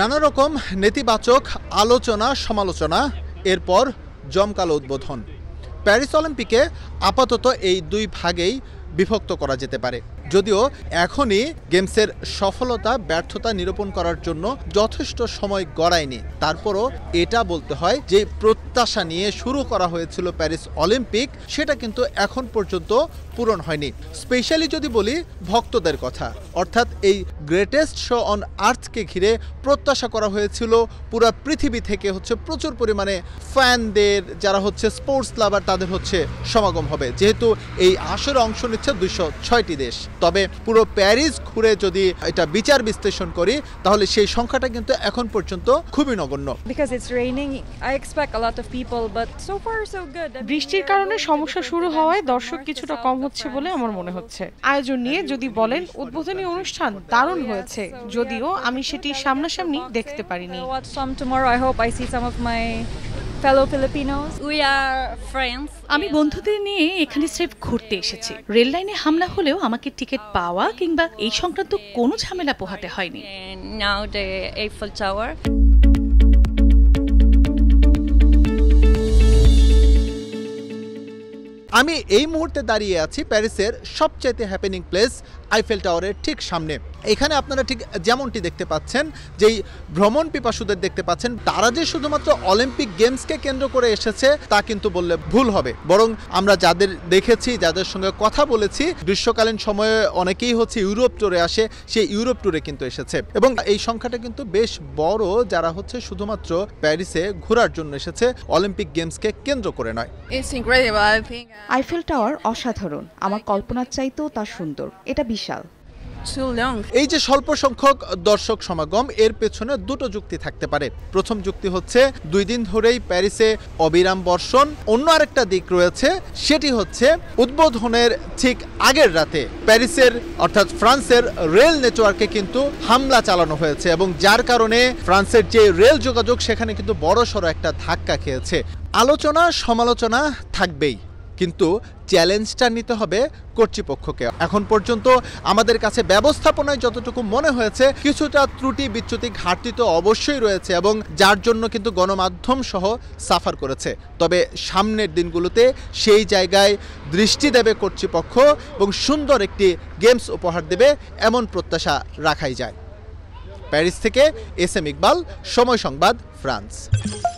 নানা রকম নেতিবাচক আলোচনা সমালোচনা এরপর জমকালো উদ্বোধন প্যারিস অলিম্পিকে আপাতত এই দুই ভাগেই বিভক্ত করা যেতে পারে যদিও এখনই গেমসের সফলতা ব্যর্থতা নিরূপণ করার জন্য যথেষ্ট সময় গড়ায়নি তারপরও এটা বলতে হয় যে প্রত্যাশা নিয়ে শুরু করা হয়েছিল প্যারিস অলিম্পিক সেটা কিন্তু এখন পর্যন্ত পূরণ হয়নি স্পেশালি যদি বলি ভক্তদের কথা অর্থাৎ এই গ্রেটেস্ট শো অন আর্থকে ঘিরে প্রত্যাশা করা হয়েছিল পুরো পৃথিবী থেকে হচ্ছে প্রচুর পরিমাণে ফ্যানদের যারা হচ্ছে স্পোর্টস লাভার তাদের হচ্ছে সমাগম হবে যেহেতু এই আসরে অংশ নিচ্ছে হচ্ছে দুশো ছয়টি দেশ তবে পুরো প্যারিস ঘুরে যদি এটা বিচার বিশ্লেষণ করি তাহলে সেই সংখ্যাটা কিন্তু এখন পর্যন্ত খুবই নগণ্য বৃষ্টির কারণে সমস্যা শুরু হওয়ায় দর্শক কিছুটা কম হচ্ছে বলে আমার মনে হচ্ছে আয়োজন নিয়ে যদি বলেন উদ্বোধনী অনুষ্ঠান দারুণ হয়েছে যদিও আমি সেটি সামনাসামনি দেখতে পারিনি fellow Filipinos. We are friends আমি বন্ধুদের নিয়ে এখানে স্রেফ ঘুরতে এসেছি রেল লাইনে হামলা হলেও আমাকে টিকিট পাওয়া কিংবা এই সংক্রান্ত কোনো ঝামেলা পোহাতে হয়নি নাও the Eiffel টাওয়ার আমি এই মুহূর্তে দাঁড়িয়ে আছি প্যারিসের সবচাইতে হ্যাপেনিং প্লেস আইফেল টাওয়ারের ঠিক সামনে এখানে আপনারা ঠিক যেমনটি দেখতে পাচ্ছেন যেই ভ্রমণ পিপাসুদের দেখতে পাচ্ছেন তারা যে শুধুমাত্র অলিম্পিক গেমসকে কেন্দ্র করে এসেছে তা কিন্তু বললে ভুল হবে বরং আমরা যাদের দেখেছি যাদের সঙ্গে কথা বলেছি গ্রীষ্মকালীন সময়ে অনেকেই হচ্ছে ইউরোপ টুরে আসে সেই ইউরোপ ট্যুরে কিন্তু এসেছে এবং এই সংখ্যাটা কিন্তু বেশ বড় যারা হচ্ছে শুধুমাত্র প্যারিসে ঘোরার জন্য এসেছে অলিম্পিক গেমসকে কেন্দ্র করে নয় আইফেল টাওয়ার অসাধারণ আমার কল্পনার চাইতেও তা সুন্দর এটা বিশাল এই যে স্বল্প সংখ্যক দর্শক সমাগম এর পেছনে দুটো যুক্তি থাকতে পারে প্রথম যুক্তি হচ্ছে দুই দিন ধরেই প্যারিসে অবিরাম বর্ষণ অন্য আরেকটা দিক রয়েছে সেটি হচ্ছে উদ্বোধনের ঠিক আগের রাতে প্যারিসের অর্থাৎ ফ্রান্সের রেল নেটওয়ার্কে কিন্তু হামলা চালানো হয়েছে এবং যার কারণে ফ্রান্সের যে রেল যোগাযোগ সেখানে কিন্তু বড়সড় একটা ধাক্কা খেয়েছে আলোচনা সমালোচনা থাকবেই কিন্তু চ্যালেঞ্জটা নিতে হবে কর্তৃপক্ষকে এখন পর্যন্ত আমাদের কাছে ব্যবস্থাপনায় যতটুকু মনে হয়েছে কিছুটা ত্রুটি বিচ্যুতি ঘাটতি তো অবশ্যই রয়েছে এবং যার জন্য কিন্তু গণমাধ্যম সহ সাফার করেছে তবে সামনের দিনগুলোতে সেই জায়গায় দৃষ্টি দেবে কর্তৃপক্ষ এবং সুন্দর একটি গেমস উপহার দেবে এমন প্রত্যাশা রাখাই যায় প্যারিস থেকে এস এম ইকবাল সময় সংবাদ ফ্রান্স